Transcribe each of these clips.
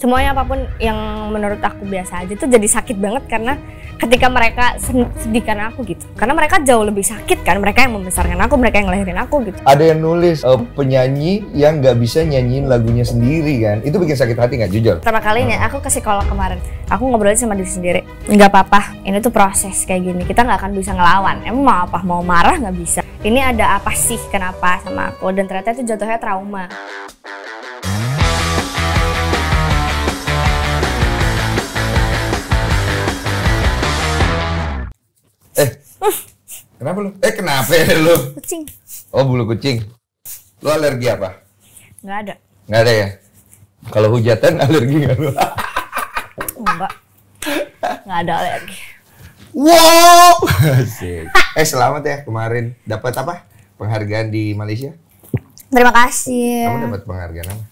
semuanya apapun yang menurut aku biasa aja tuh jadi sakit banget karena ketika mereka sedih karena aku gitu karena mereka jauh lebih sakit kan mereka yang membesarkan aku mereka yang lahirin aku gitu ada yang nulis uh, penyanyi yang nggak bisa nyanyiin lagunya sendiri kan itu bikin sakit hati nggak jujur pertama kalinya hmm. aku ke psikolog kemarin aku ngobrol sama diri sendiri nggak apa-apa ini tuh proses kayak gini kita nggak akan bisa ngelawan emang mau apa mau marah nggak bisa ini ada apa sih kenapa sama aku dan ternyata itu jatuhnya trauma Eh. Kenapa lu? Eh kenapa ya lu? Kucing. Oh bulu kucing. Lu alergi apa? Nggak ada. Nggak ada ya? Kalau hujatan alergi nggak lu? Enggak. Nggak ada alergi. Wow. eh selamat ya kemarin. Dapat apa? Penghargaan di Malaysia? Terima kasih. Kamu dapat penghargaan apa?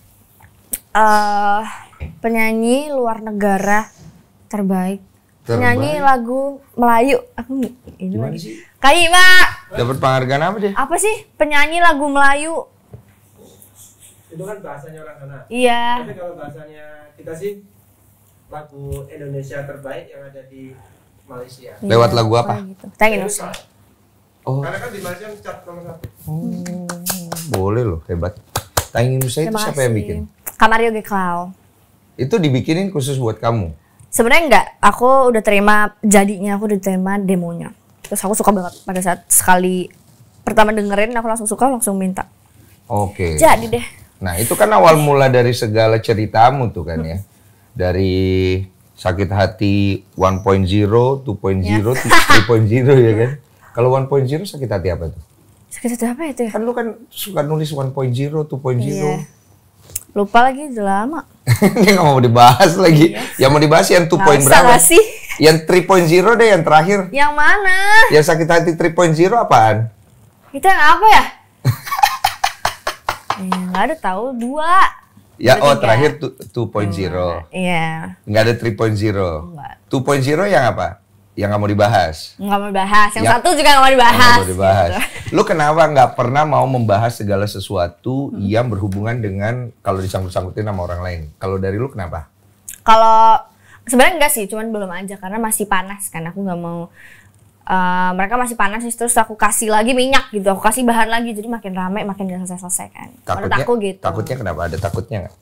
Uh, penyanyi luar negara terbaik Terbaik. Nyanyi lagu Melayu. Aku ini Gimana lagi. sih? Kayak Mak. Dapat penghargaan apa deh? Apa sih? Penyanyi lagu Melayu. Itu kan bahasanya orang sana. Iya. Tapi kalau bahasanya kita sih lagu Indonesia terbaik yang ada di Malaysia. Iya. Lewat lagu apa? Oh, gitu. Tanya Oh. Karena kan di Malaysia cat nomor satu. Oh, boleh loh, hebat. Tangi Indonesia itu siapa yang bikin? Kamario Gekal. Itu dibikinin khusus buat kamu? sebenarnya enggak aku udah terima jadinya aku udah terima demonya terus aku suka banget pada saat sekali pertama dengerin aku langsung suka langsung minta oke okay. jadi deh nah itu kan awal mula dari segala ceritamu tuh kan ya hmm. dari sakit hati 1.0, 2.0, ya. 3.0 ya kan. Kalau 1.0 sakit hati apa tuh? Sakit hati apa itu ya? Kan lu kan suka nulis 1.0, 2.0. zero. Lupa lagi udah lama. Ini nggak mau dibahas lagi. Yes. Iya yang mau dibahas yang 2.0 point berapa? sih? Yang 3.0 deh yang terakhir. Yang mana? Yang sakit hati 3.0 apaan? Itu yang apa ya? Eh, nggak eh, ada tahu dua. Ya, Berarti oh tiga. terakhir 2.0. Iya. Enggak ada 3.0. 2.0 yang apa? yang nggak mau dibahas. Nggak mau dibahas. Yang ya, satu juga nggak mau dibahas. Gak mau dibahas. Gitu. Lu kenapa nggak pernah mau membahas segala sesuatu hmm. yang berhubungan dengan kalau disangkut-sangkutin sama orang lain? Kalau dari lu kenapa? Kalau sebenarnya enggak sih, cuman belum aja karena masih panas kan. Aku nggak mau Uh, mereka masih panas terus aku kasih lagi minyak gitu aku kasih bahan lagi jadi makin rame makin gak selesai selesai kan takutnya, aku gitu takutnya kenapa ada takutnya nggak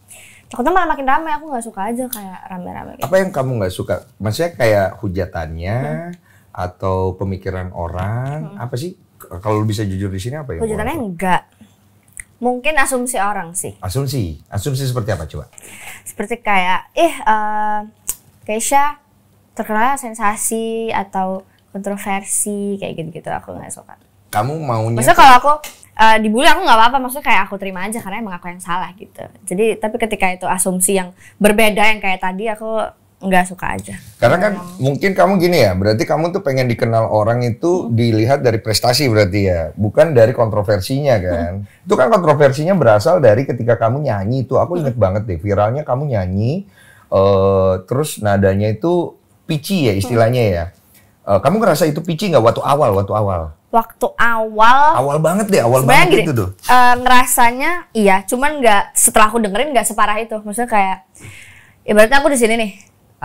takutnya malah makin ramai aku nggak suka aja kayak rame-rame gitu. apa yang gitu. kamu nggak suka maksudnya kayak hujatannya hmm. atau pemikiran orang hmm. apa sih kalau bisa jujur di sini apa ya hujatannya enggak mungkin asumsi orang sih asumsi asumsi seperti apa coba seperti kayak ih uh, Keisha terkenal sensasi atau kontroversi kayak gitu-gitu aku nggak suka kamu maunya Maksudnya kalau aku uh, dibully aku nggak apa-apa maksudnya kayak aku terima aja karena emang aku yang salah gitu jadi tapi ketika itu asumsi yang berbeda yang kayak tadi aku nggak suka aja karena kan hmm. mungkin kamu gini ya berarti kamu tuh pengen dikenal orang itu hmm. dilihat dari prestasi berarti ya bukan dari kontroversinya hmm. kan hmm. itu kan kontroversinya berasal dari ketika kamu nyanyi itu aku inget hmm. banget deh viralnya kamu nyanyi uh, terus nadanya itu pici ya istilahnya ya. hmm. ya uh, kamu ngerasa itu pici nggak waktu awal waktu awal waktu awal awal banget deh awal banget gini, gitu tuh uh, ngerasanya iya cuman nggak setelah aku dengerin nggak separah itu maksudnya kayak ibaratnya aku di sini nih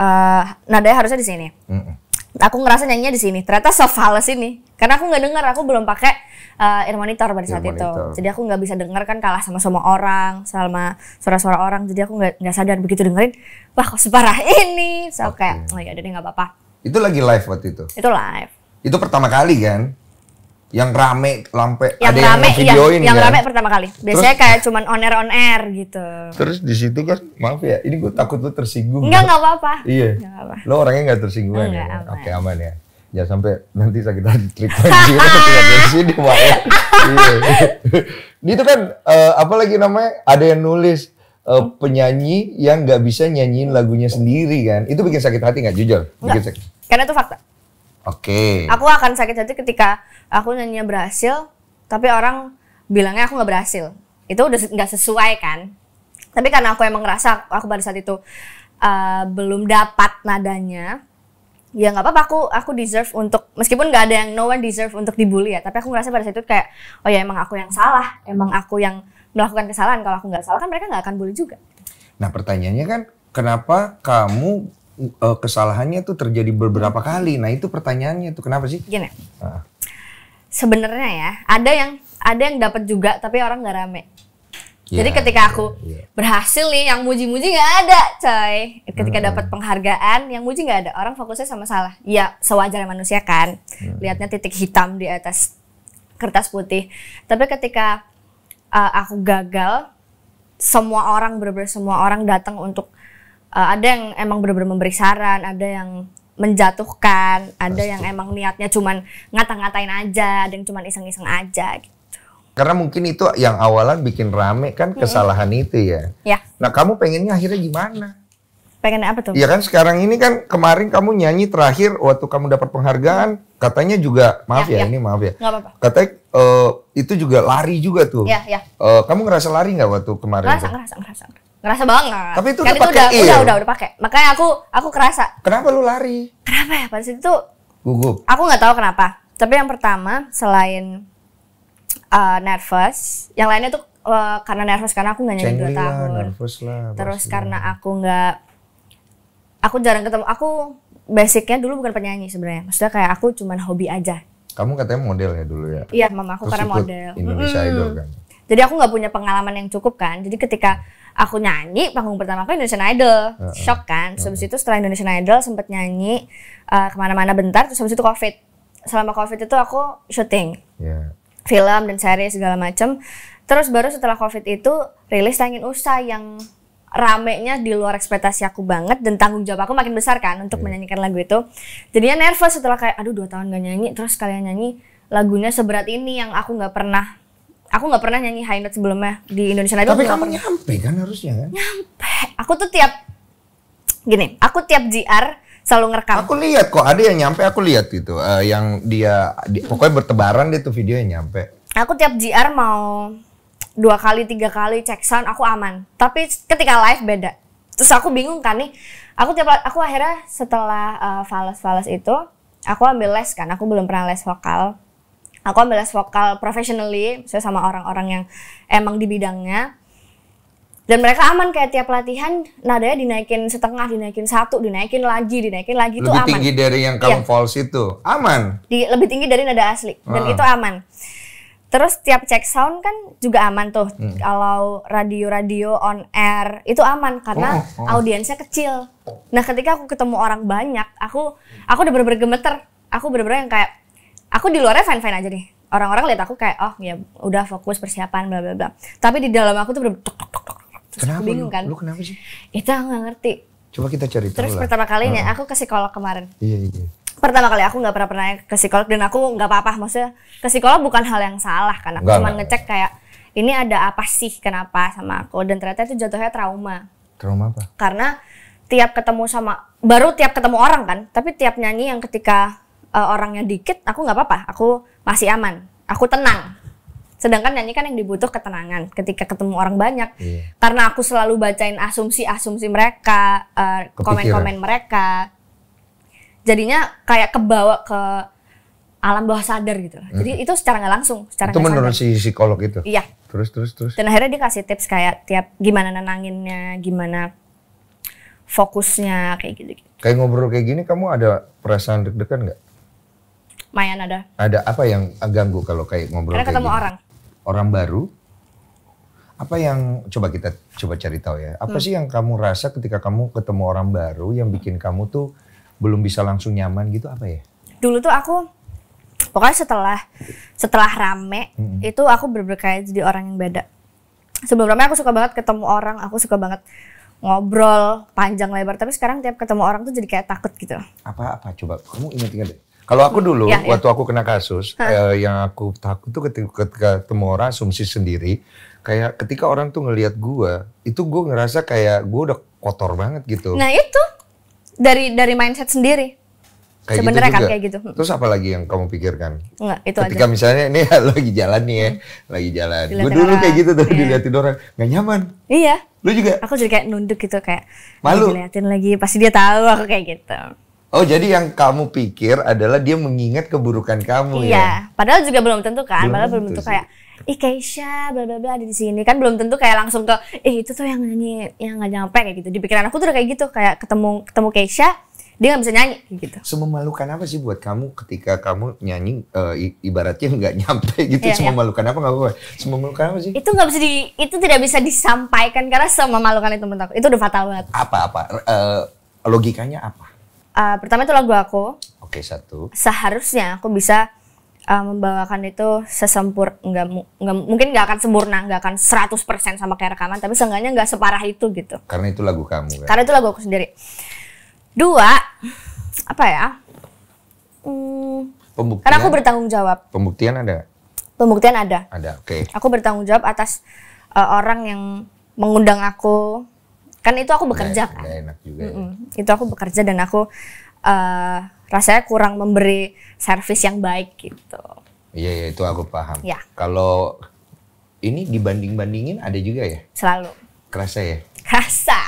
uh, nadanya harusnya di sini mm -mm. aku ngerasa nyanyinya di sini ternyata so sini ini karena aku nggak dengar aku belum pakai uh, ear monitor pada saat ear itu jadi aku nggak bisa dengar kan kalah sama semua orang sama suara-suara orang jadi aku nggak nggak sadar begitu dengerin wah kok separah ini so okay. kayak oh ya udah nggak apa-apa itu lagi live waktu itu itu live itu pertama kali kan yang rame lampe yang ada rame, iya. yang videoin yang, yang rame pertama kali biasanya terus, kayak cuman on air on air gitu terus di situ kan maaf ya ini gue takut lu tersinggung Nggak kan? nggak apa-apa iya apa apa. lo orangnya nggak tersinggung ya aman. oke aman ya ya sampai nanti sakit hati frekuensi di sini pak ya. itu iya. kan uh, lagi namanya ada yang nulis uh, penyanyi yang nggak bisa nyanyiin lagunya sendiri kan itu bikin sakit hati nggak jujur bikin sakit. karena itu fakta Oke. Okay. Aku akan sakit hati ketika aku nyanyinya berhasil, tapi orang bilangnya aku nggak berhasil. Itu udah nggak sesuai kan. Tapi karena aku emang ngerasa aku pada saat itu uh, belum dapat nadanya, ya nggak apa-apa aku aku deserve untuk meskipun nggak ada yang no one deserve untuk dibully ya tapi aku ngerasa pada saat itu kayak oh ya emang aku yang salah emang aku yang melakukan kesalahan kalau aku nggak salah kan mereka nggak akan bully juga nah pertanyaannya kan kenapa kamu uh, kesalahannya tuh terjadi beberapa kali. Nah itu pertanyaannya tuh kenapa sih? Gini. Nah. Sebenarnya ya ada yang ada yang dapat juga tapi orang nggak rame. Ya, Jadi ketika ya, aku ya, berhasil nih, yang muji-muji nggak -muji ada, coy. Ketika hmm. dapat penghargaan, yang muji nggak ada. Orang fokusnya sama salah. Ya sewajarnya manusia kan, Hmm. lihatnya titik hitam di atas kertas putih. Tapi ketika uh, aku gagal, semua orang berber semua orang datang untuk uh, ada yang emang benar-benar memberi saran, ada yang menjatuhkan, ada Pasti. yang emang niatnya cuman ngata-ngatain aja, ada yang cuman iseng-iseng aja gitu. Karena mungkin itu yang awalan bikin rame kan kesalahan itu ya. Ya. Nah, kamu pengennya akhirnya gimana? Pengen apa tuh? Ya kan sekarang ini kan kemarin kamu nyanyi terakhir waktu kamu dapat penghargaan, katanya juga maaf ya, ya, ya. ini maaf ya. Gak apa-apa. Katanya uh, itu juga lari juga tuh. Ya, ya. Uh, kamu ngerasa lari nggak waktu kemarin? ngerasa, ngerasa. ngerasa ngerasa banget. Tapi itu kan udah, udah, iya. udah, udah, udah pakai. Makanya aku aku kerasa. Kenapa lu lari? Kenapa ya? Pada itu gugup. Aku nggak tahu kenapa. Tapi yang pertama selain uh, nervous, yang lainnya tuh uh, karena nervous karena aku nggak nyanyi dua tahun. Nervous lah, Terus karena aku nggak, aku jarang ketemu. Aku basicnya dulu bukan penyanyi sebenarnya. Maksudnya kayak aku cuman hobi aja. Kamu katanya model ya dulu ya? Iya, mama aku Terus karena model. Indonesia hmm. Idol kan. Jadi aku nggak punya pengalaman yang cukup kan. Jadi ketika hmm aku nyanyi panggung pertama aku Indonesian Idol uh, uh, shock kan terus uh, habis itu setelah Indonesian Idol sempet nyanyi uh, kemana-mana bentar terus habis itu covid selama covid itu aku syuting yeah. film dan series segala macam. terus baru setelah covid itu rilis Tangin Usai yang ramenya di luar ekspektasi aku banget dan tanggung jawab aku makin besar kan untuk yeah. menyanyikan lagu itu jadinya nervous setelah kayak aduh dua tahun gak nyanyi terus kalian nyanyi lagunya seberat ini yang aku nggak pernah aku nggak pernah nyanyi high note sebelumnya di Indonesia Idol. Tapi kamu nyampe kan harusnya kan? Nyampe. Aku tuh tiap gini, aku tiap GR selalu ngerekam. Aku lihat kok ada yang nyampe, aku lihat itu, Uh, eh, yang dia di, pokoknya bertebaran dia tuh videonya nyampe. Aku tiap GR mau dua kali tiga kali cek sound aku aman. Tapi ketika live beda. Terus aku bingung kan nih. Aku tiap aku akhirnya setelah uh, eh, falas-falas itu aku ambil les kan. Aku belum pernah les vokal aku ambil les vokal professionally saya sama orang-orang yang emang di bidangnya dan mereka aman kayak tiap latihan nadanya dinaikin setengah dinaikin satu dinaikin lagi dinaikin lagi itu aman lebih tinggi dari yang kamu iya. false itu aman di, lebih tinggi dari nada asli uh. dan ah. itu aman terus tiap cek sound kan juga aman tuh hmm. kalau radio-radio on air itu aman karena oh, oh. audiensnya kecil nah ketika aku ketemu orang banyak aku aku udah bener-bener gemeter aku bener-bener yang kayak aku di luarnya fine fine aja deh orang-orang lihat aku kayak oh ya udah fokus persiapan bla bla bla tapi di dalam aku tuh bener kenapa aku bingung kan lu, kenapa sih itu aku gak ngerti coba kita cari terus lah. pertama kalinya uh. aku ke psikolog kemarin iya, iya iya pertama kali aku nggak pernah pernah ke psikolog dan aku nggak apa-apa maksudnya ke psikolog bukan hal yang salah kan aku cuma ngecek kayak ini ada apa sih kenapa sama aku dan ternyata itu jatuhnya trauma trauma apa karena tiap ketemu sama baru tiap ketemu orang kan tapi tiap nyanyi yang ketika uh, orangnya dikit aku nggak apa-apa aku masih aman aku tenang sedangkan nyanyi kan yang dibutuh ketenangan ketika ketemu orang banyak Yeah. karena aku selalu bacain asumsi-asumsi mereka uh, komen-komen mereka jadinya kayak kebawa ke alam bawah sadar gitu Mm. jadi itu secara nggak langsung secara itu menurut si psikolog itu iya terus terus terus dan akhirnya dia kasih tips kayak tiap gimana nenanginnya gimana fokusnya kayak gitu, -gitu. kayak ngobrol kayak gini kamu ada perasaan deg-degan nggak lumayan ada. Ada apa yang ganggu kalau kayak ngobrol? Karena ketemu gini? orang. Orang baru. Apa yang coba kita coba cari tahu ya? Apa hmm. sih yang kamu rasa ketika kamu ketemu orang baru yang bikin kamu tuh belum bisa langsung nyaman gitu apa ya? Dulu tuh aku pokoknya setelah setelah rame hmm. itu aku berbeda jadi orang yang beda. Sebelum rame aku suka banget ketemu orang, aku suka banget ngobrol panjang lebar. Tapi sekarang tiap ketemu orang tuh jadi kayak takut gitu. Apa-apa coba kamu ingat-ingat deh kalau aku dulu, ya, ya. waktu aku kena kasus, eh, yang aku takut tuh ketika, ketika ketemu orang asumsi sendiri, kayak ketika orang tuh ngelihat gue, itu gue ngerasa kayak gue udah kotor banget gitu. Nah itu dari dari mindset sendiri. Kayak gitu Sebenarnya gitu kan kayak gitu. Terus apa lagi yang kamu pikirkan? Enggak, itu Ketika aja. misalnya ini lagi jalan nih ya, hmm. lagi jalan. Gue dulu kayak gitu tuh yeah. diliatin orang, gak nyaman. Iya. Lu juga? Aku jadi kayak nunduk gitu kayak. Malu. Diliatin lagi, pasti dia tahu aku kayak gitu. Oh jadi yang kamu pikir adalah dia mengingat keburukan kamu iya. ya? Iya, padahal juga belum tentu kan, belum padahal belum tentu sih. kayak ih Keisha bla bla bla ada di sini kan belum tentu kayak langsung ke eh itu tuh yang nyanyi yang nggak nyampe kayak gitu di pikiran aku tuh udah kayak gitu kayak ketemu ketemu Keisha dia nggak bisa nyanyi gitu. Sememalukan apa sih buat kamu ketika kamu nyanyi e, ibaratnya nggak nyampe gitu? Iya, iya. sememalukan iya. apa nggak apa? Sememalukan apa sih? Itu nggak bisa di itu tidak bisa disampaikan karena sememalukan itu menurut aku itu udah fatal banget. Apa apa e, logikanya apa? uh, pertama itu lagu aku. Oke okay, satu. Seharusnya aku bisa uh, membawakan itu sesempur nggak, nggak mungkin nggak akan sempurna nggak akan 100% sama kayak rekaman tapi seenggaknya nggak separah itu gitu. Karena itu lagu kamu. Kan? Karena itu lagu aku sendiri. Dua apa ya? Hmm, Pembuktian. Karena aku bertanggung jawab. Pembuktian ada. Pembuktian ada. Ada, oke. Okay. Aku bertanggung jawab atas uh, orang yang mengundang aku kan itu aku bekerja iya, kan iya, enak juga mm -mm. Ya. itu aku bekerja dan aku uh, rasanya kurang memberi servis yang baik gitu iya iya itu aku paham ya. kalau ini dibanding bandingin ada juga ya selalu kerasa ya kerasa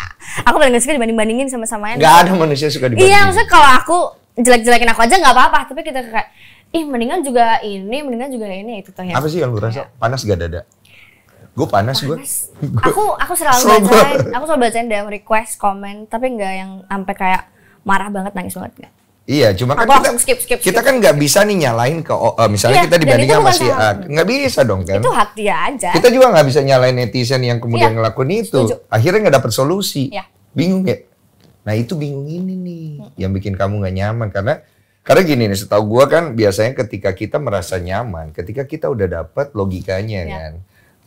aku paling gak suka dibanding bandingin sama samanya nggak ada manusia suka dibandingin iya maksudnya kalau aku jelek jelekin aku aja nggak apa apa tapi kita kayak ih mendingan juga ini mendingan juga ini itu tuh ya apa sih yang lu rasa panas gak dada Gue panas, gue. Aku aku selalu Sober. bacain, aku selalu bacain dalam request, komen, tapi nggak yang sampai kayak marah banget, nangis banget nggak. Iya, cuma kan kita, skip, skip, skip, kita kan nggak bisa nih nyalain ke uh, misalnya iya, kita dibandingkan sama si nggak bisa dong kan? Itu hak dia aja. Kita juga nggak bisa nyalain netizen yang kemudian iya, ngelakuin itu, setuju. akhirnya nggak dapet solusi, iya. bingung ya. Nah itu bingung ini nih hmm. yang bikin kamu nggak nyaman karena karena gini nih, setahu gue kan biasanya ketika kita merasa nyaman, ketika kita udah dapet logikanya iya. kan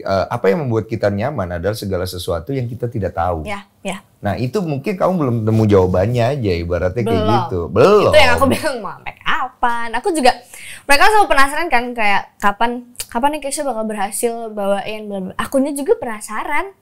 uh, apa yang membuat kita nyaman adalah segala sesuatu yang kita tidak tahu. Ya, ya. Nah itu mungkin kamu belum temu jawabannya aja ibaratnya belum. kayak gitu. Belum. Itu yang aku bilang mau make Aku juga mereka selalu penasaran kan kayak kapan kapan nih Kesha bakal berhasil bawain. Akunya juga penasaran.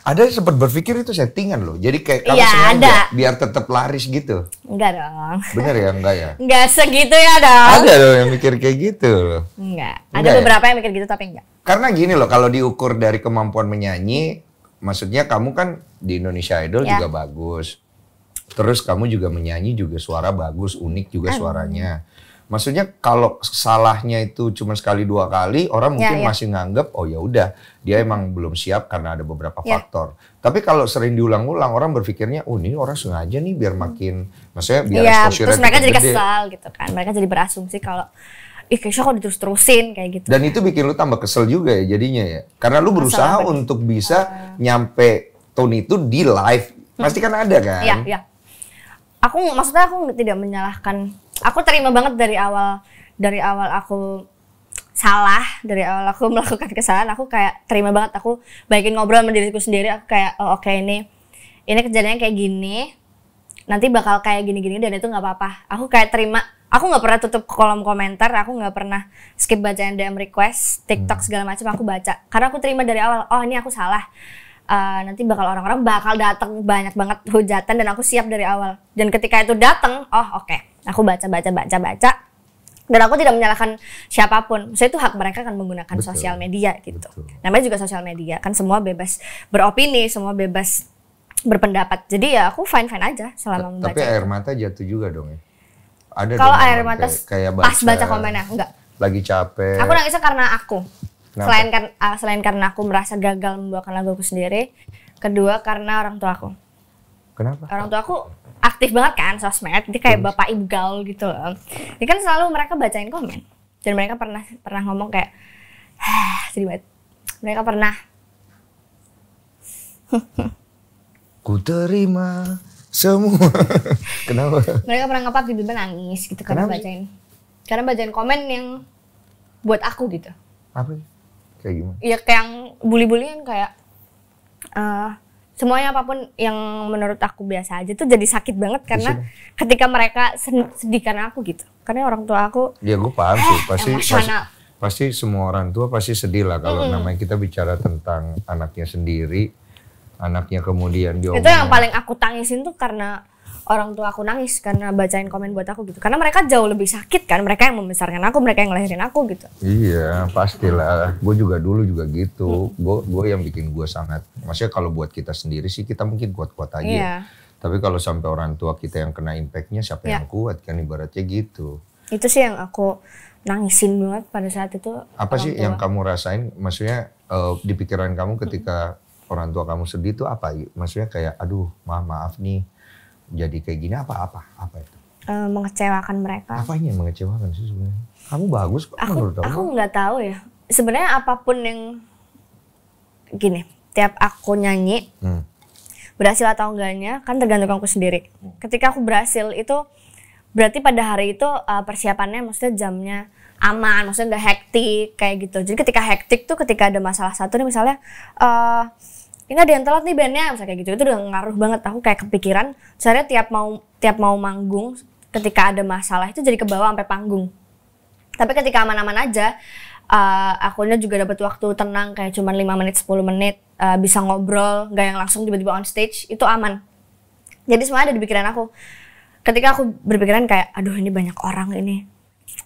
Ada sempat berpikir itu settingan loh. Jadi kayak kamu ya, ada. biar tetap laris gitu. Enggak dong. Bener ya enggak ya? Enggak segitu ya dong. Ada dong yang mikir kayak gitu loh. Enggak. Ada ya? beberapa ya? yang mikir gitu tapi enggak. Karena gini loh kalau diukur dari kemampuan menyanyi, maksudnya kamu kan di Indonesia Idol ya. juga bagus. Terus kamu juga menyanyi juga suara bagus, unik juga ah. suaranya. Maksudnya kalau salahnya itu cuma sekali dua kali, orang ya, mungkin ya, ya. masih nganggep oh ya udah dia emang belum siap karena ada beberapa ya. faktor. Tapi kalau sering diulang-ulang orang berpikirnya oh ini orang sengaja nih biar hmm. makin maksudnya biar ya, terus mereka jadi gede. kesal gitu kan. Mereka jadi berasumsi kalau ih kayaknya kok diterus-terusin kayak gitu. Dan itu bikin lu tambah kesel juga ya jadinya ya. Karena lu berusaha kesel untuk bisa uh, nyampe tone itu di live. Pasti hmm. kan ada kan? Iya, iya. Aku maksudnya aku tidak menyalahkan aku terima banget dari awal dari awal aku salah dari awal aku melakukan kesalahan aku kayak terima banget aku baikin ngobrol sama diriku sendiri aku kayak oh, oke okay, ini ini kejadiannya kayak gini nanti bakal kayak gini-gini dan itu nggak apa-apa aku kayak terima aku nggak pernah tutup kolom komentar aku nggak pernah skip bacaan DM request TikTok hmm. segala macam aku baca karena aku terima dari awal oh ini aku salah uh, nanti bakal orang-orang bakal datang banyak banget hujatan dan aku siap dari awal dan ketika itu datang oh oke okay aku baca baca baca baca dan aku tidak menyalahkan siapapun. Saya itu hak mereka kan menggunakan betul, sosial media gitu. Betul. Namanya juga sosial media kan semua bebas beropini, semua bebas berpendapat. Jadi ya aku fine fine aja selama T membaca. Tapi air mata jatuh juga dong ya. Ada kalau air mata kayak, baca, pas baca komennya enggak. Lagi capek. Aku nangisnya karena aku. Kenapa? Selain kan selain karena aku merasa gagal membawakan lagu aku sendiri, kedua karena orang tua aku. Kenapa? Orang tua aku aktif banget kan sosmed dia kayak bapak ibu gaul gitu loh dia kan selalu mereka bacain komen dan mereka pernah pernah ngomong kayak sedih banget mereka pernah ku terima semua kenapa mereka pernah ngapa tiba-tiba nangis gitu karena bacain karena bacain komen yang buat aku gitu apa kayak gimana ya kayak yang bully-bullyan kayak eh, semuanya apapun yang menurut aku biasa aja tuh jadi sakit banget karena Disini. ketika mereka sedih karena aku gitu karena orang tua aku ya gue paham sih eh, pasti, pasti pasti semua orang tua pasti sedih lah kalau hmm. namanya kita bicara tentang anaknya sendiri anaknya kemudian itu yang paling aku tangisin tuh karena orang tua aku nangis karena bacain komen buat aku gitu karena mereka jauh lebih sakit kan mereka yang membesarkan aku mereka yang ngelahirin aku gitu iya pastilah gue juga dulu juga gitu gue hmm. gue yang bikin gue sangat maksudnya kalau buat kita sendiri sih kita mungkin kuat-kuat aja Iya. tapi kalau sampai orang tua kita yang kena impactnya siapa iya. yang kuat kan ibaratnya gitu itu sih yang aku nangisin banget pada saat itu apa sih tua. yang kamu rasain maksudnya uh, di pikiran kamu ketika hmm. orang tua kamu sedih itu apa maksudnya kayak aduh maaf, maaf nih jadi kayak gini apa apa apa itu? e, mengecewakan mereka. apa yang mengecewakan sih sebenarnya? Kamu bagus kok aku, menurut aku. nggak tahu ya. Sebenarnya apapun yang gini, tiap aku nyanyi hmm. berhasil atau enggaknya kan tergantung aku sendiri. Hmm. Ketika aku berhasil itu berarti pada hari itu eh, persiapannya maksudnya jamnya aman, maksudnya nggak hektik kayak gitu. Jadi ketika hektik tuh ketika ada masalah satu nih misalnya uh, ini ada ya yang telat nih bandnya misalnya kayak gitu itu udah ngaruh banget aku kayak kepikiran saya tiap mau tiap mau manggung ketika ada masalah itu jadi ke bawah sampai panggung tapi ketika aman-aman aja uh, eh, akunya juga dapat waktu tenang kayak cuma 5 menit 10 menit uh, bisa ngobrol nggak yang langsung tiba-tiba on stage itu aman jadi semua ada di pikiran aku ketika aku berpikiran kayak aduh ini banyak orang ini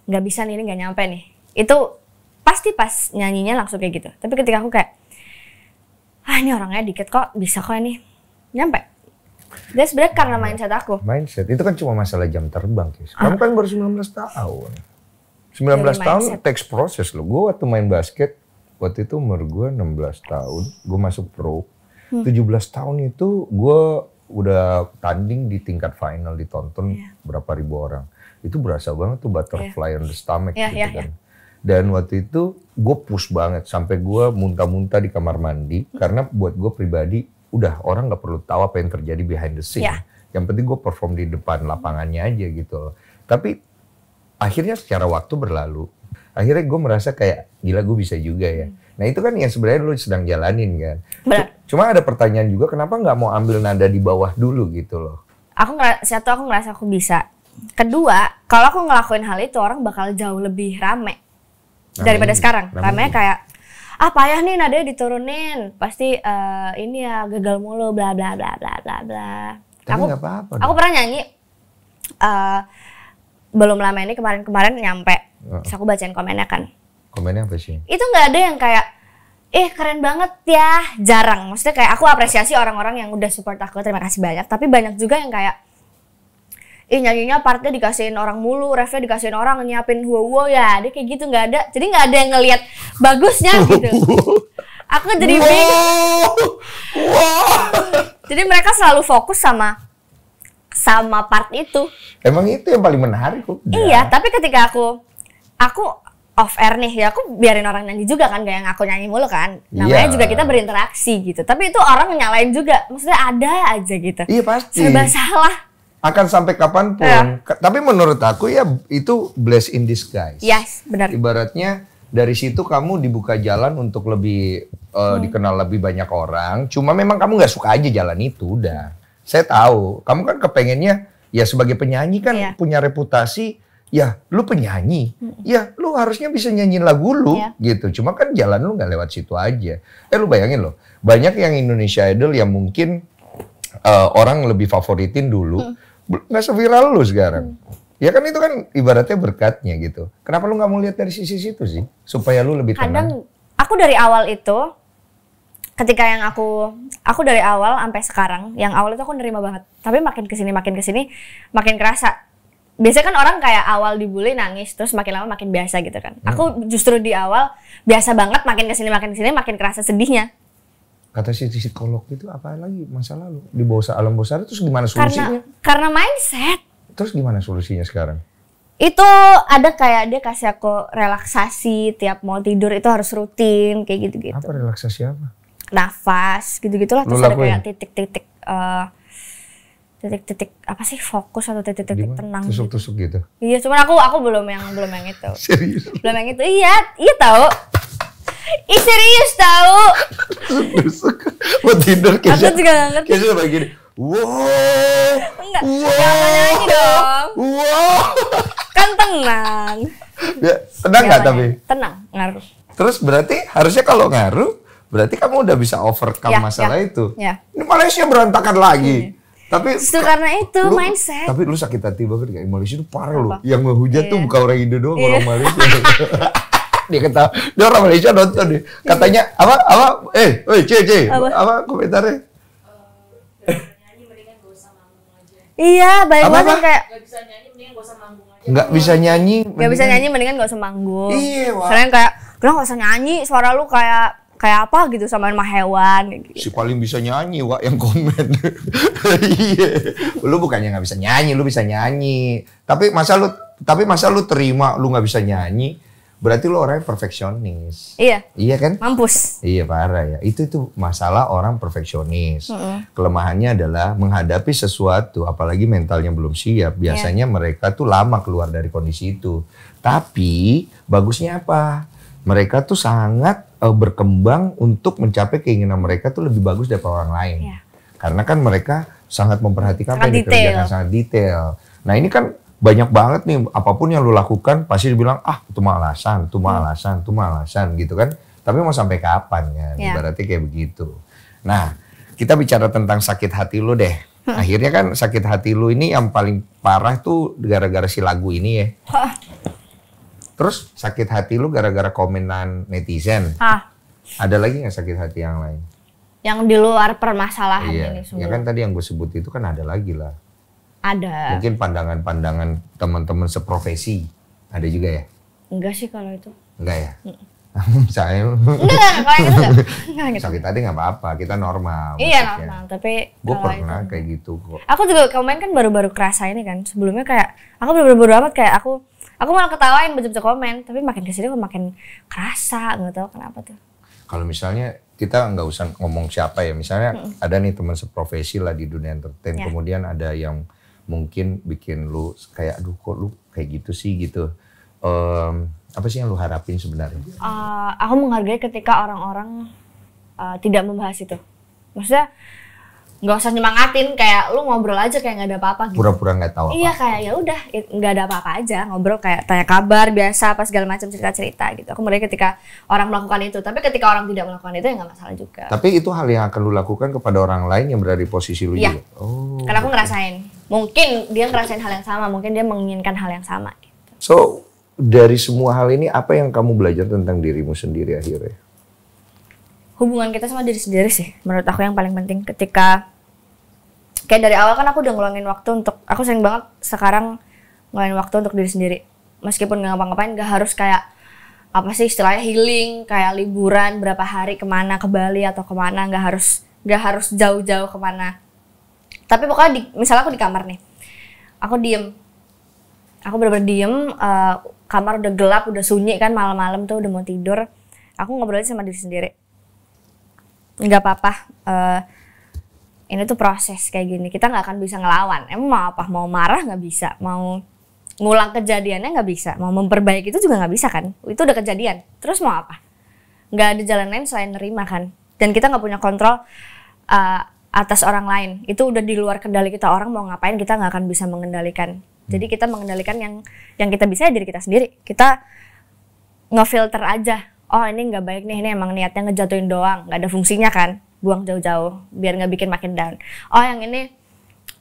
nggak bisa nih ini nggak nyampe nih itu pasti pas nyanyinya langsung kayak gitu tapi ketika aku kayak ah ini orangnya dikit kok bisa kok ini nyampe Dia sebenarnya karena mindset aku mindset itu kan cuma masalah jam terbang kis. ah. kamu kan baru 19 tahun 19 Jadi iya, tahun teks proses lo. gue waktu main basket waktu itu umur gue 16 tahun gue masuk pro hmm. 17 tahun itu gue udah tanding di tingkat final ditonton yeah. berapa ribu orang itu berasa banget tuh butterfly yeah. on the stomach yeah, gitu yeah, kan yeah dan waktu itu gue push banget sampai gue muntah-muntah di kamar mandi hmm. karena buat gue pribadi udah orang nggak perlu tahu apa yang terjadi behind the scene. Yeah. Yang penting gue perform di depan lapangannya aja gitu loh. Tapi akhirnya secara waktu berlalu. Akhirnya gue merasa kayak gila gue bisa juga ya. Hmm. Nah itu kan yang sebenarnya lu sedang jalanin kan. Benar. Cuma ada pertanyaan juga kenapa nggak mau ambil nada di bawah dulu gitu loh. Aku ngerasa, satu aku ngerasa aku bisa. Kedua, kalau aku ngelakuin hal itu orang bakal jauh lebih rame daripada rame, sekarang. Ramenya kayak ah payah nih nadanya diturunin, pasti uh, ini ya gagal mulu bla bla bla bla bla bla. aku, apa -apa aku pernah nyanyi uh, belum lama ini kemarin-kemarin nyampe. Uh. Terus aku bacain komennya kan. Komennya apa sih? Itu nggak ada yang kayak eh keren banget ya, jarang. Maksudnya kayak aku apresiasi orang-orang yang udah support aku, terima kasih banyak. Tapi banyak juga yang kayak ih nyanyinya partnya dikasihin orang mulu, refnya dikasihin orang, nyiapin huwa-huwa ya, dia kayak gitu nggak ada. Jadi nggak ada yang ngelihat bagusnya gitu. Aku jadi wow. wow. Jadi mereka selalu fokus sama sama part itu. Emang itu yang paling menarik kok. Iya. iya, tapi ketika aku aku off air nih ya aku biarin orang nyanyi juga kan gak yang aku nyanyi mulu kan iya. namanya yeah. juga kita berinteraksi gitu tapi itu orang nyalain juga maksudnya ada aja gitu iya pasti serba salah akan sampai kapanpun. Yeah. Ya. Tapi menurut aku ya itu bless in disguise. Yes, benar. Ibaratnya dari situ kamu dibuka jalan untuk lebih uh, dikenal lebih banyak orang. Cuma memang kamu nggak suka aja jalan itu, udah. Saya tahu. Kamu kan kepengennya ya sebagai penyanyi kan yeah. punya reputasi. Ya, lu penyanyi. Hmm. Ya, lu harusnya bisa nyanyiin lagu lu yeah. gitu. Cuma kan jalan lu nggak lewat situ aja. Eh, lu bayangin loh, banyak yang Indonesia Idol yang mungkin uh, orang lebih favoritin dulu. Hmm nggak seviral lu sekarang. Ya kan itu kan ibaratnya berkatnya gitu. Kenapa lu nggak mau lihat dari sisi situ sih? Supaya lu lebih tenang. Kadang aku dari awal itu ketika yang aku aku dari awal sampai sekarang yang awal itu aku nerima banget tapi makin kesini makin kesini makin kerasa biasanya kan orang kayak awal dibully nangis terus makin lama makin biasa gitu kan hmm. aku justru di awal biasa banget makin kesini makin kesini makin kerasa sedihnya kata si psikolog itu apa lagi masa lalu di bawah alam bawah sadar terus gimana solusinya? Karena, karena mindset. Terus gimana solusinya sekarang? Itu ada kayak dia kasih aku relaksasi tiap mau tidur itu harus rutin kayak gitu-gitu. Apa relaksasi apa? Nafas gitu-gitulah terus ada kayak titik-titik titik eh, titik-titik apa sih fokus atau titik-titik tenang tusuk-tusuk gitu. gitu. Iya, cuman aku aku belum yang belum yang itu. Serius. Belum yang itu. Iya, iya tahu. Ih serius tahu. Buat tidur Kesha. Aku juga gak ngerti. Kesha sampai gini. Wow. Enggak. Wow. Jangan nyanyi dong. Wow. Kan tenang. Ya, tenang nggak tapi? Tenang, ngaruh. Terus berarti harusnya kalau ngaruh, berarti kamu udah bisa overcome ya, masalah ya, itu. Ya. Ini Malaysia berantakan lagi. Hmm. Tapi Justru karena itu lu, mindset. Tapi lu sakit hati banget kayak Malaysia itu parah loh. Yang menghujat iya. tuh bukan orang Indo doang, iya. orang Malaysia. dia kata Dia orang Malaysia nonton deh Katanya apa apa eh woi cie cie apa, komentarnya? iya, banyak banget kayak Gak bisa nyanyi mendingan gak usah manggung aja. Gak bisa nyanyi. nggak bisa nyanyi mendingan gak usah manggung. Iya, wah. kayak, lo gak usah nyanyi, suara lu kayak kayak apa gitu sama sama hewan gitu. Si paling bisa nyanyi wa yang komen. Iya. lu bukannya nggak bisa nyanyi, lu bisa nyanyi. Tapi masa lu tapi masa lu terima lu nggak bisa nyanyi? Berarti lo orangnya perfeksionis. Iya. Iya kan? Mampus. Iya parah ya. Itu itu masalah orang perfeksionis. Mm -hmm. Kelemahannya adalah menghadapi sesuatu, apalagi mentalnya belum siap. Iya. Biasanya yeah. mereka tuh lama keluar dari kondisi itu. Tapi bagusnya apa? Mereka tuh sangat uh, berkembang untuk mencapai keinginan mereka tuh lebih bagus daripada orang lain. Yeah. Karena kan mereka sangat memperhatikan sangat apa yang detail. dikerjakan sangat detail. Nah ini kan banyak banget nih apapun yang lu lakukan pasti dibilang ah itu malasan hmm. alasan, itu mah alasan, itu mah gitu kan. Tapi mau sampai kapan ya? Ya. Berarti kayak begitu. Nah, kita bicara tentang sakit hati lu deh. Hmm. Akhirnya kan sakit hati lu ini yang paling parah tuh gara-gara si lagu ini ya. Terus sakit hati lu gara-gara komenan netizen. Hah. Ada lagi gak sakit hati yang lain? Yang di luar permasalahan iya. ini semua. Ya kan tadi yang gue sebut itu kan ada lagi lah. Ada. Mungkin pandangan-pandangan teman-teman seprofesi ada juga ya? Enggak sih kalau itu. Enggak ya? Mm. saya enggak kita enggak Kita apa-apa kita normal iya normal tapi gue pernah itu. kayak gitu kok aku juga komen kan baru-baru kerasa ini kan sebelumnya kayak aku baru-baru amat kayak aku aku malah ketawain baca-baca komen tapi makin kesini aku makin kerasa nggak tahu kenapa tuh kalau misalnya kita nggak usah ngomong siapa ya misalnya hmm. ada nih teman seprofesi lah di dunia entertain ya. kemudian ada yang mungkin bikin lu kayak aduh kok lu kayak gitu sih gitu um, apa sih yang lu harapin sebenarnya uh, aku menghargai ketika orang-orang uh, tidak membahas itu maksudnya nggak usah nyemangatin kayak lu ngobrol aja kayak nggak ada apa-apa gitu. Pura-pura nggak tahu. Iya, apa. Iya kayak ya udah ya nggak ada apa-apa aja ngobrol kayak tanya kabar biasa apa segala macam cerita-cerita gitu. Aku mulai ketika orang melakukan itu, tapi ketika orang tidak melakukan itu ya nggak masalah juga. Tapi itu hal yang akan lu lakukan kepada orang lain yang berada di posisi lu iya. juga. Oh. Karena aku ngerasain mungkin dia ngerasain hal yang sama, mungkin dia menginginkan hal yang sama. Gitu. So dari semua hal ini apa yang kamu belajar tentang dirimu sendiri akhirnya? Hubungan kita sama diri sendiri sih, menurut aku yang paling penting ketika kayak dari awal kan aku udah ngeluangin waktu untuk aku sering banget sekarang ngeluangin waktu untuk diri sendiri. Meskipun nggak ngapa-ngapain, nggak harus kayak apa sih istilahnya healing kayak liburan berapa hari kemana ke Bali atau kemana nggak harus nggak harus jauh-jauh kemana tapi pokoknya di, misalnya aku di kamar nih aku diem aku bener-bener diem uh, kamar udah gelap udah sunyi kan malam-malam tuh udah mau tidur aku ngobrolin sama diri sendiri nggak apa-apa uh, ini tuh proses kayak gini kita nggak akan bisa ngelawan emang mau apa mau marah nggak bisa mau ngulang kejadiannya nggak bisa mau memperbaiki itu juga nggak bisa kan itu udah kejadian terus mau apa nggak ada jalan lain selain nerima kan dan kita nggak punya kontrol uh, atas orang lain itu udah di luar kendali kita orang mau ngapain kita nggak akan bisa mengendalikan jadi hmm. kita mengendalikan yang yang kita bisa ya diri kita sendiri kita ngefilter aja oh ini nggak baik nih ini emang niatnya ngejatuhin doang nggak ada fungsinya kan buang jauh-jauh biar nggak bikin makin down oh yang ini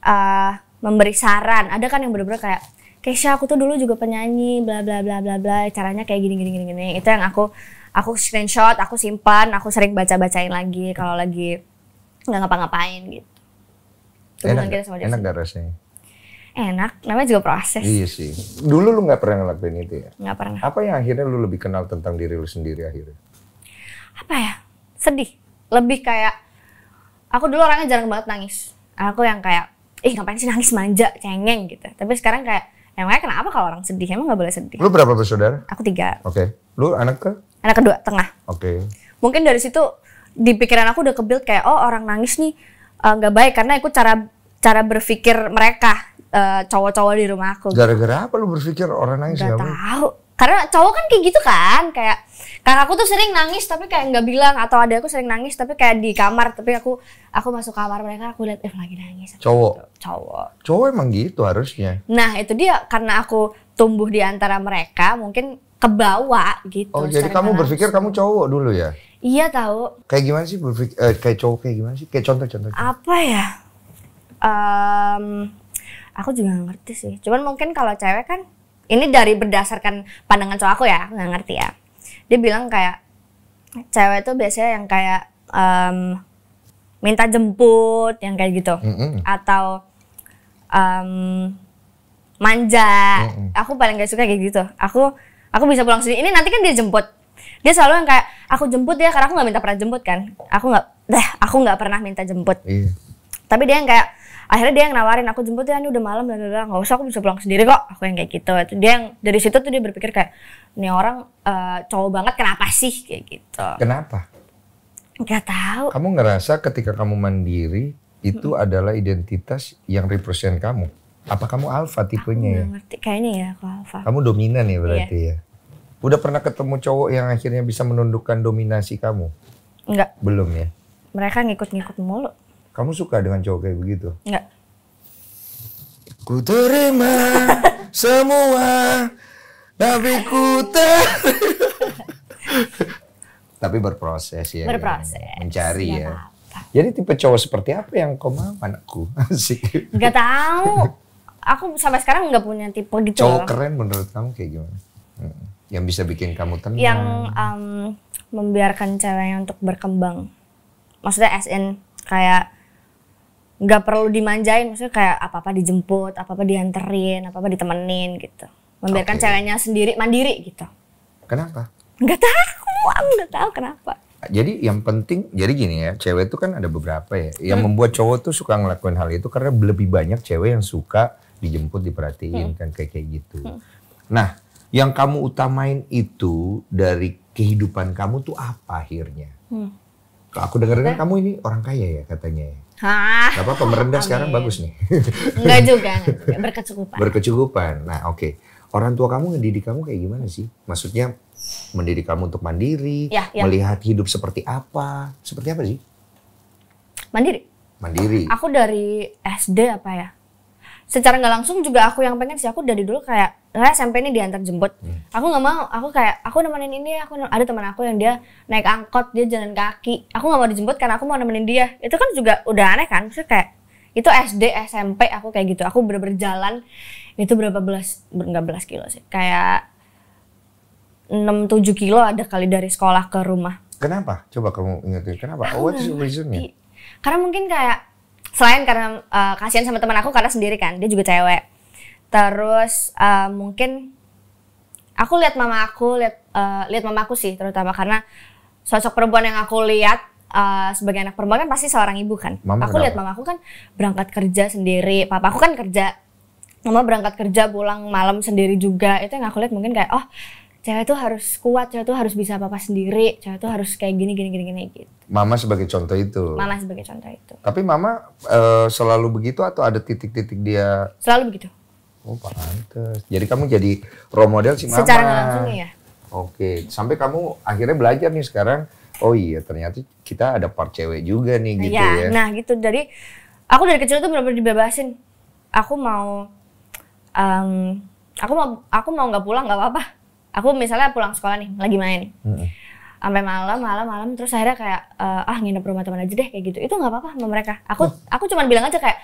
uh, memberi saran ada kan yang bener-bener kayak Kesha aku tuh dulu juga penyanyi bla bla bla bla bla caranya kayak gini gini gini gini itu yang aku aku screenshot aku simpan aku sering baca bacain lagi kalau lagi nggak ngapa-ngapain gitu. enak, sama enak gak rasanya? Enak, namanya juga proses. Iya sih. Dulu lu gak pernah ngelakuin itu ya? Nggak pernah. Apa yang akhirnya lu lebih kenal tentang diri lu sendiri akhirnya? Apa ya? Sedih. Lebih kayak, aku dulu orangnya jarang banget nangis. Aku yang kayak, ih ngapain sih nangis manja, cengeng gitu. Tapi sekarang kayak, emangnya kenapa kalau orang sedih? Emang gak boleh sedih. Lu berapa bersaudara? Aku tiga. Oke. Okay. Lu anak ke? Anak kedua, tengah. Oke. Okay. Mungkin dari situ di pikiran aku udah kebuild kayak oh orang nangis nih eh, nggak uh, baik karena aku cara cara berpikir mereka uh, cowok-cowok di rumah aku. Gara-gara apa lu berpikir orang nangis gak, gak tahu. Karena cowok kan kayak gitu kan, kayak karena aku tuh sering nangis tapi kayak nggak bilang atau ada aku sering nangis tapi kayak di kamar tapi aku aku masuk kamar mereka aku lihat eh lagi nangis. Cowok. Cowok. Cowok emang gitu harusnya. Nah itu dia karena aku tumbuh di antara mereka mungkin kebawa gitu. Oh jadi kamu berpikir kamu cowok dulu ya? Iya tahu. Kayak gimana sih berpikir, eh, kayak cowok kayak gimana sih? Kayak contoh-contoh. Apa ya? Um, aku juga gak ngerti sih. Cuman mungkin kalau cewek kan, ini dari berdasarkan pandangan cowok aku ya, nggak ngerti ya. Dia bilang kayak cewek itu biasanya yang kayak um, minta jemput, yang kayak gitu, mm -hmm. atau um, manja. Mm -hmm. Aku paling gak suka kayak gitu. Aku aku bisa pulang sendiri. Ini nanti kan dia jemput dia selalu yang kayak aku jemput ya karena aku nggak minta pernah jemput kan aku nggak deh, aku nggak pernah minta jemput iya. tapi dia yang kayak akhirnya dia yang nawarin aku jemput ya ini udah malam dan udah nggak usah aku bisa pulang sendiri kok aku yang kayak gitu itu dia yang dari situ tuh dia berpikir kayak ini orang uh, cowok banget kenapa sih kayak gitu kenapa nggak tahu kamu ngerasa ketika kamu mandiri itu hmm. adalah identitas yang represent kamu apa kamu alfa tipenya aku ya kayaknya ya aku alfa kamu dominan ya berarti iya. ya Udah pernah ketemu cowok yang akhirnya bisa menundukkan dominasi kamu? Enggak. Belum ya? Mereka ngikut-ngikut mulu. Kamu suka dengan cowok kayak begitu? Enggak. Ku terima semua, tapi ku ter... tapi berproses ya. Berproses. Ya. Mencari iya, ya. Jadi tipe cowok seperti apa yang kau mau anakku? Asik. tahu. Aku sampai sekarang nggak punya tipe gitu. Cowok keren menurut kamu kayak gimana? Hmm yang bisa bikin kamu tenang yang um, membiarkan ceweknya untuk berkembang maksudnya as in kayak nggak perlu dimanjain maksudnya kayak apa apa dijemput apa apa dianterin apa apa ditemenin gitu membiarkan okay. ceweknya sendiri mandiri gitu kenapa nggak tahu aku nggak tahu kenapa jadi yang penting jadi gini ya cewek itu kan ada beberapa ya yang hmm. membuat cowok tuh suka ngelakuin hal itu karena lebih banyak cewek yang suka dijemput diperhatiin hmm. kan kayak kayak gitu hmm. nah yang kamu utamain itu dari kehidupan kamu tuh apa akhirnya? Hmm. Aku dengar-dengar kamu ini orang kaya ya katanya ya? Hah. Gak apa-apa merendah sekarang bagus nih. Enggak juga, berkecukupan. Berkecukupan. Nah, oke. Okay. Orang tua kamu mendidik kamu kayak gimana sih? Maksudnya mendidik kamu untuk mandiri, ya, ya. melihat hidup seperti apa? Seperti apa sih? Mandiri. Mandiri. Aku dari SD apa ya? secara nggak langsung juga aku yang pengen sih aku dari dulu kayak nah eh, SMP ini diantar jemput hmm. aku nggak mau aku kayak aku nemenin ini aku nemenin, ada teman aku yang dia naik angkot dia jalan kaki aku nggak mau dijemput karena aku mau nemenin dia itu kan juga udah aneh kan sih kayak itu SD SMP aku kayak gitu aku bener berjalan itu berapa belas nggak belas kilo sih kayak enam tujuh kilo ada kali dari sekolah ke rumah kenapa coba kamu ingetin kenapa oh, what is reasonnya karena mungkin kayak selain karena uh, kasihan sama teman aku karena sendiri kan dia juga cewek terus uh, mungkin aku lihat mama aku lihat uh, lihat mama aku sih terutama karena sosok perempuan yang aku lihat Uh, sebagai anak perempuan kan pasti seorang ibu kan. Mama aku lihat mama aku kan berangkat kerja sendiri, papa aku kan kerja mama berangkat kerja pulang malam sendiri juga itu yang aku lihat mungkin kayak oh cewek tuh harus kuat, cewek tuh harus bisa apa-apa sendiri, cewek tuh harus kayak gini gini gini gini gitu. Mama sebagai contoh itu. Mama sebagai contoh itu. Tapi mama uh, selalu begitu atau ada titik-titik dia? Selalu begitu. Oh pantes. Jadi kamu jadi role model si mama. Secara langsung ya. Oke, sampai kamu akhirnya belajar nih sekarang. Oh iya, ternyata kita ada part cewek juga nih gitu ya. ya. Nah gitu, jadi aku dari kecil tuh benar-benar dibebasin. Aku mau, um, aku mau, aku mau nggak pulang nggak apa-apa aku misalnya pulang sekolah nih lagi main hmm. sampai malam malam malam terus akhirnya kayak uh, ah nginep rumah teman aja deh kayak gitu itu nggak apa-apa sama mereka aku oh. aku cuma bilang aja kayak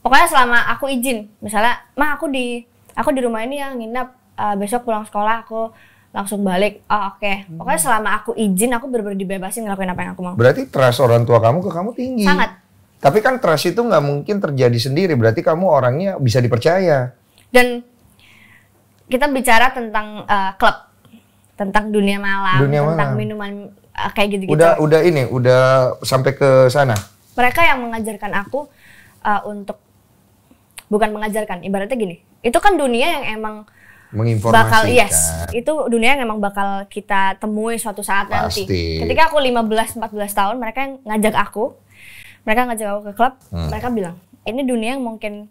pokoknya selama aku izin misalnya mah aku di aku di rumah ini yang nginep uh, besok pulang sekolah aku langsung balik oh oke okay. pokoknya hmm. selama aku izin aku bener-bener dibebasin ngelakuin apa yang aku mau berarti trust orang tua kamu ke kamu tinggi sangat tapi kan trust itu nggak mungkin terjadi sendiri berarti kamu orangnya bisa dipercaya dan kita bicara tentang uh, klub, tentang dunia malam, dunia tentang minuman uh, kayak gitu-gitu. Udah udah ini, udah sampai ke sana. Mereka yang mengajarkan aku uh, untuk bukan mengajarkan, ibaratnya gini. Itu kan dunia yang emang Bakal yes, itu dunia yang emang bakal kita temui suatu saat Pasti. nanti. Ketika aku 15 14 tahun, mereka yang ngajak aku. Mereka ngajak aku ke klub, hmm. mereka bilang, "Ini dunia yang mungkin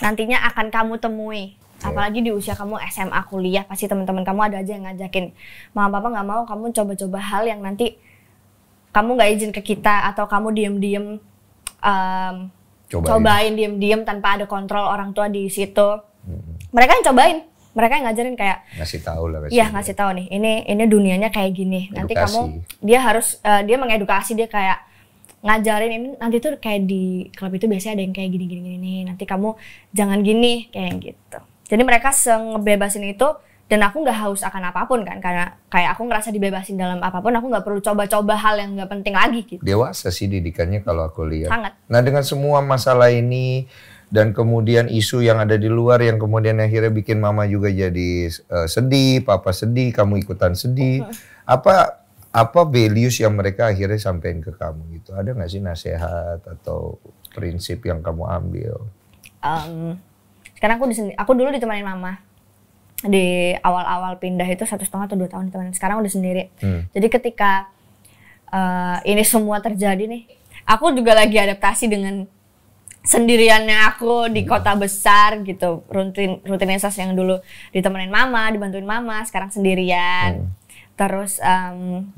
nantinya akan kamu temui." Gitu. apalagi di usia kamu SMA kuliah pasti teman-teman kamu ada aja yang ngajakin mama papa nggak mau kamu coba-coba hal yang nanti kamu nggak izin ke kita atau kamu diem-diem um, cobain, cobain diem-diem tanpa ada kontrol orang tua di situ hmm. mereka yang cobain mereka yang ngajarin kayak ngasih tahu lah iya ya. ngasih tahu nih ini ini dunianya kayak gini edukasi. nanti kamu dia harus uh, dia mengedukasi dia kayak ngajarin ini nanti tuh kayak di klub itu biasanya ada yang kayak gini gini gini nanti kamu jangan gini kayak gitu jadi mereka ngebebasin itu dan aku nggak haus akan apapun kan karena kayak aku ngerasa dibebasin dalam apapun aku nggak perlu coba-coba hal yang nggak penting lagi gitu. Dewasa sih didikannya kalau aku lihat. Sangat. Nah dengan semua masalah ini dan kemudian isu yang ada di luar yang kemudian akhirnya bikin mama juga jadi uh, sedih, papa sedih, kamu ikutan sedih. Apa apa values yang mereka akhirnya sampaikan ke kamu gitu? Ada nggak sih nasihat atau prinsip yang kamu ambil? Um, sekarang aku di aku dulu ditemani mama di awal-awal pindah itu satu setengah atau dua tahun teman sekarang udah sendiri hmm. jadi ketika uh, ini semua terjadi nih aku juga lagi adaptasi dengan sendiriannya aku di hmm. kota besar gitu rutin rutinitas yang dulu ditemenin mama dibantuin mama sekarang sendirian hmm. terus um,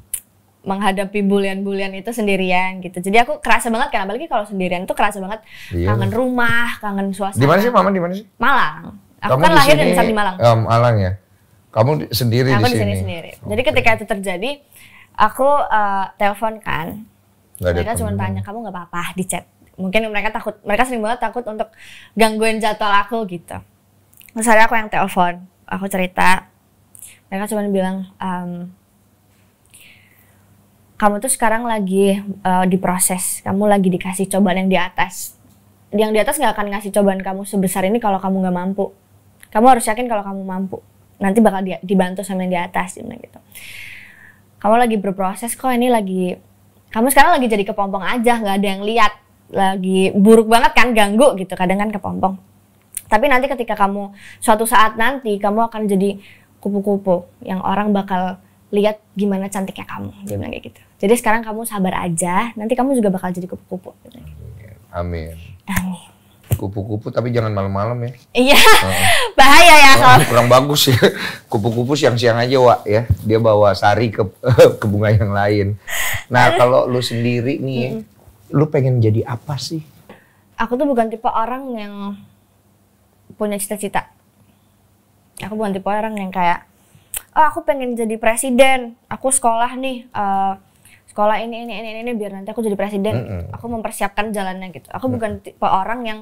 menghadapi bulian-bulian itu sendirian gitu. Jadi aku kerasa banget kan apalagi kalau sendirian itu kerasa banget iya. kangen rumah, kangen suasana. Di mana sih Mama? Di mana sih? Malang. Aku Kamu kan lahir dan besar di Malang. Um, Malang ya. Kamu sendiri aku di sini. di sendiri. Okay. Jadi ketika itu terjadi, aku uh, telepon kan. mereka cuma tanya kamu nggak apa-apa di chat. Mungkin mereka takut, mereka sering banget takut untuk gangguin jadwal aku gitu. Misalnya aku yang telepon, aku cerita. Mereka cuma bilang, um, kamu tuh sekarang lagi uh, diproses, kamu lagi dikasih cobaan yang di atas. Yang di atas nggak akan ngasih cobaan kamu sebesar ini kalau kamu nggak mampu. Kamu harus yakin kalau kamu mampu. Nanti bakal di, dibantu sama yang di atas, gitu. Kamu lagi berproses kok ini lagi. Kamu sekarang lagi jadi kepompong aja, Gak ada yang lihat. Lagi buruk banget kan, ganggu gitu. Kadang kan kepompong. Tapi nanti ketika kamu suatu saat nanti kamu akan jadi kupu-kupu yang orang bakal lihat gimana cantiknya kamu dia hmm. bilang kayak gitu jadi sekarang kamu sabar aja nanti kamu juga bakal jadi kupu-kupu amin amin kupu-kupu tapi jangan malam-malam ya iya bahaya ya oh, kalau kurang bagus ya kupu-kupu siang-siang aja wa ya dia bawa sari ke ke bunga yang lain nah kalau lu sendiri nih mm -hmm. lu pengen jadi apa sih aku tuh bukan tipe orang yang punya cita-cita aku bukan tipe orang yang kayak oh, aku pengen jadi presiden aku sekolah nih uh, sekolah ini ini ini ini biar nanti aku jadi presiden mm -hmm. aku mempersiapkan jalannya gitu aku mm -hmm. bukan tipe orang yang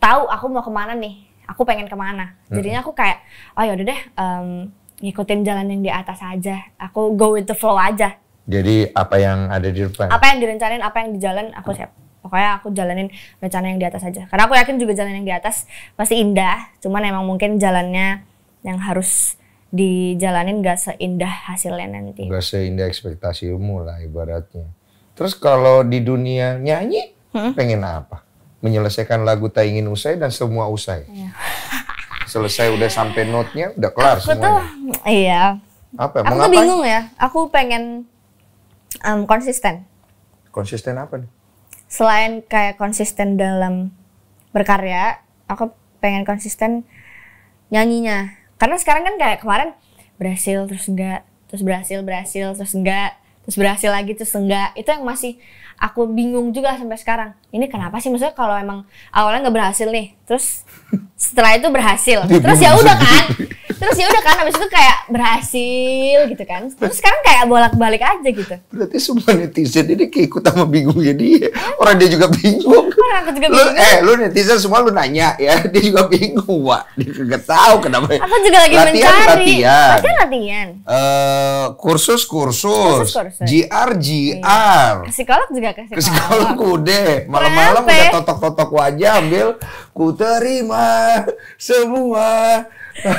tahu aku mau kemana nih aku pengen kemana jadinya aku kayak oh yaudah deh um, ngikutin jalan yang di atas aja aku go with the flow aja jadi apa yang ada di depan apa yang direncanain apa yang di jalan aku siap pokoknya aku jalanin rencana yang di atas aja karena aku yakin juga jalan yang di atas pasti indah cuman emang mungkin jalannya yang harus dijalanin gak seindah hasilnya nanti. Gak seindah ekspektasimu lah ibaratnya. Terus kalau di dunia nyanyi hmm? pengen apa? Menyelesaikan lagu tak ingin usai dan semua usai. Ya. Selesai udah sampai notnya udah kelar aku semuanya. Tuh, iya. Apa? Aku tuh bingung ya. Aku pengen um, konsisten. Konsisten apa nih? Selain kayak konsisten dalam berkarya, aku pengen konsisten nyanyinya karena sekarang kan kayak kemarin berhasil terus enggak, terus berhasil berhasil terus enggak, terus berhasil lagi terus enggak. Itu yang masih aku bingung juga sampai sekarang. Ini kenapa sih maksudnya kalau emang awalnya nggak berhasil nih, terus setelah itu berhasil. Iya, terus ya udah kan terus ya udah kan abis itu kayak berhasil gitu kan terus sekarang kayak bolak-balik aja gitu berarti semua netizen ini ikut sama bingungnya dia orang dia juga bingung orang aku juga bingung lu, eh lu netizen semua lu nanya ya dia juga bingung wah dia nggak tahu kenapa aku juga lagi latihan, mencari latihan latihan latihan uh, kursus kursus, kursus, GR GR iya. psikolog juga kasih psikolog kude malam-malam udah totok-totok wajah ambil ku terima semua ya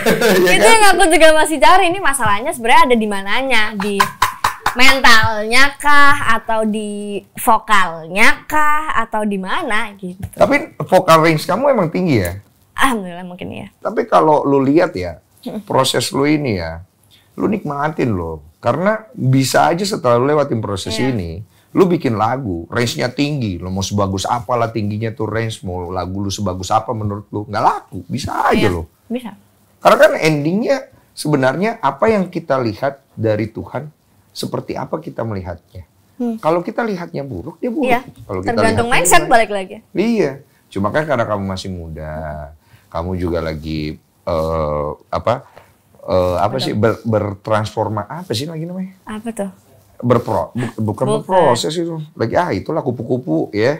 itu kan? yang aku juga masih cari ini masalahnya sebenarnya ada di mananya di mentalnya kah atau di vokalnya kah atau di mana gitu. Tapi vokal range kamu emang tinggi ya? Alhamdulillah mungkin ya. Tapi kalau lu lihat ya hmm. proses lu ini ya, lu nikmatin lo Karena bisa aja setelah lu lewatin proses yeah. ini, lu bikin lagu, range-nya tinggi, lo mau sebagus apalah tingginya tuh range, mau lagu lu sebagus apa menurut lu, nggak laku, bisa aja yeah. lo Bisa. Karena kan endingnya sebenarnya apa yang kita lihat dari Tuhan, seperti apa kita melihatnya. Hmm. Kalau kita lihatnya buruk, dia buruk. Iya. Kalau kita Tergantung mindset buruk, balik lagi. Iya. Cuma kan karena kamu masih muda, kamu juga lagi uh, apa uh, apa sih ber, bertransforma apa sih lagi namanya? Apa tuh? Berpro bu, bukan, bukan berproses itu. Lagi ah itulah kupu-kupu ya.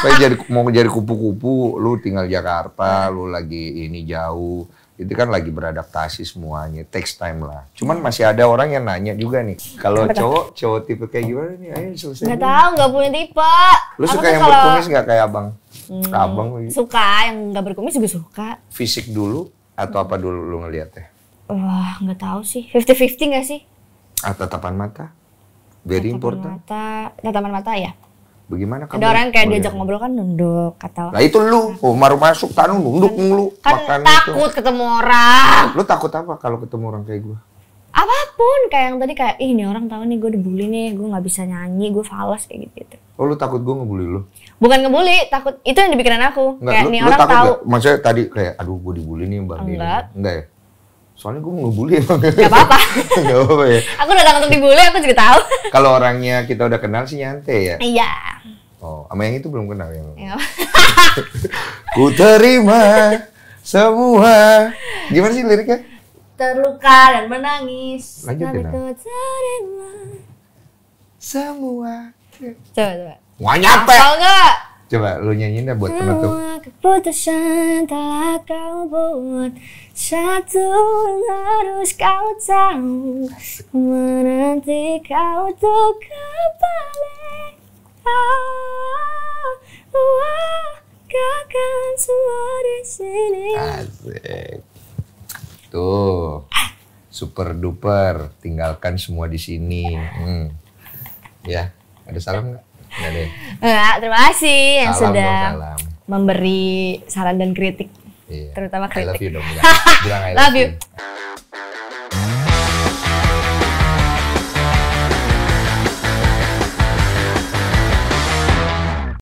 Supaya jadi mau jadi kupu-kupu, lu tinggal Jakarta, lu lagi ini jauh itu kan lagi beradaptasi semuanya takes time lah cuman masih ada orang yang nanya juga nih kalau cowok cowok tipe kayak gimana nih ayo selesai Gak tau, gak punya tipe lu suka yang kalo... berkumis nggak kayak abang hmm, abang suka yang gak berkumis juga suka fisik dulu atau apa dulu lu ngeliatnya wah nggak tahu sih fifty fifty nggak sih ah, tatapan mata very tatapan important mata tatapan mata ya Bagaimana kamu? Ada orang kayak oh, iya. diajak ngobrol kan nunduk kata. Nah itu lu, oh, baru masuk tanu nunduk kan, mulu. Kan Makan takut itu. ketemu orang. Lu takut apa kalau ketemu orang kayak gue? Apapun kayak yang tadi kayak ih ini orang tahu nih gue dibully nih, gue nggak bisa nyanyi, gue falas kayak gitu. -gitu. Oh lu takut gue ngebully lu? Bukan ngebully, takut itu yang dipikiran aku. Enggak, kayak lu, nih lu orang tahu. Gak? Maksudnya tadi kayak aduh gue dibully nih mbak Enggak. Enggak ya? Soalnya gue mau ngebully emang. Gak apa-apa. Gak apa-apa ya. Aku datang untuk dibully, aku juga tahu. Kalau orangnya kita udah kenal sih nyantai ya. Iya. Oh, sama yang itu belum kenal ya. Ku terima semua. Gimana sih liriknya? Terluka dan menangis. Lanjutin. Tapi terima semua. Coba, coba. Wah nyampe. Tahu nggak? Coba lu nyanyiin deh buat penutup. Semua keputusan telah kau buat. Satu harus kau tahu. Menanti kau tuh kembali. Oh, oh, oh, kakak semua di sini. Asik. Tuh. Super duper. Tinggalkan semua di sini. Hmm. Ya. Ada salam nggak? Nah, terima kasih yang salam sudah dong, memberi saran dan kritik. Iya. Terutama kritik. I love you dong. Bilang, bilang I love, love you. you.